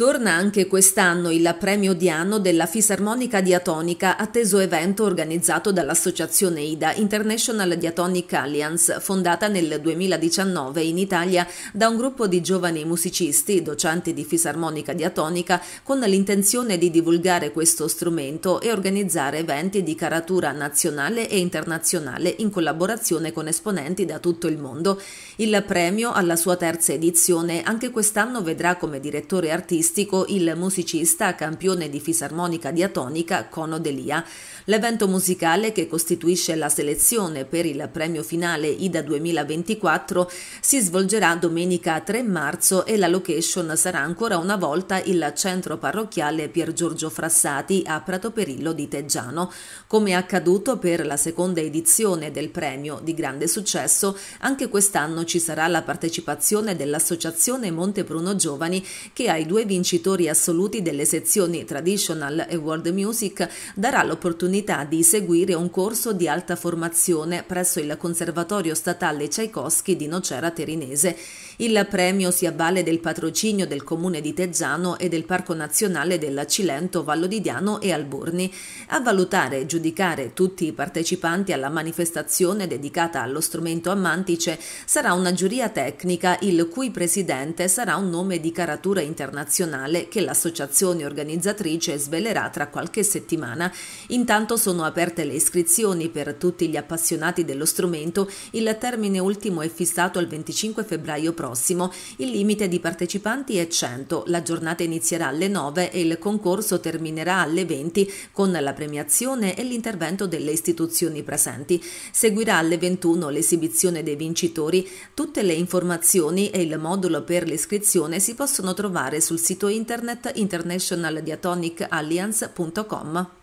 Torna anche quest'anno il premio di anno della Fisarmonica Diatonica, atteso evento organizzato dall'associazione IDA International Diatonic Alliance, fondata nel 2019 in Italia da un gruppo di giovani musicisti, docenti di fisarmonica diatonica, con l'intenzione di divulgare questo strumento e organizzare eventi di caratura nazionale e internazionale in collaborazione con esponenti da tutto il mondo. Il premio, alla sua terza edizione, anche quest'anno vedrà come direttore artistico artistico il musicista campione di fisarmonica diatonica Cono Delia. L'evento musicale che costituisce la selezione per il premio finale IDA 2024 si svolgerà domenica 3 marzo e la location sarà ancora una volta il centro parrocchiale Pier Giorgio Frassati a Prato Perillo di Teggiano. Come è accaduto per la seconda edizione del premio di grande successo, anche quest'anno ci sarà la partecipazione dell'Associazione Monte Montepruno Giovani che ha i due vincitori vincitori assoluti delle sezioni Traditional e World Music darà l'opportunità di seguire un corso di alta formazione presso il Conservatorio Statale Tchaikovsky di Nocera Terinese. Il premio si avvale del patrocinio del Comune di Teggiano e del Parco Nazionale del Cilento, Vallo di Diano e Alburni. A valutare e giudicare tutti i partecipanti alla manifestazione dedicata allo strumento a mantice sarà una giuria tecnica il cui presidente sarà un nome di caratura internazionale nazionale che l'associazione organizzatrice svelerà tra qualche settimana. Intanto sono aperte le iscrizioni per tutti gli appassionati dello strumento. Il termine ultimo è fissato al 25 febbraio prossimo. Il limite di partecipanti è 100. La giornata inizierà alle 9 e il concorso terminerà alle 20 con la premiazione e l'intervento delle istituzioni presenti. Seguirà alle 21 l'esibizione dei vincitori. Tutte le informazioni e il modulo per l'iscrizione si possono trovare sul sito sito internet internationaldiatonicalliance.com.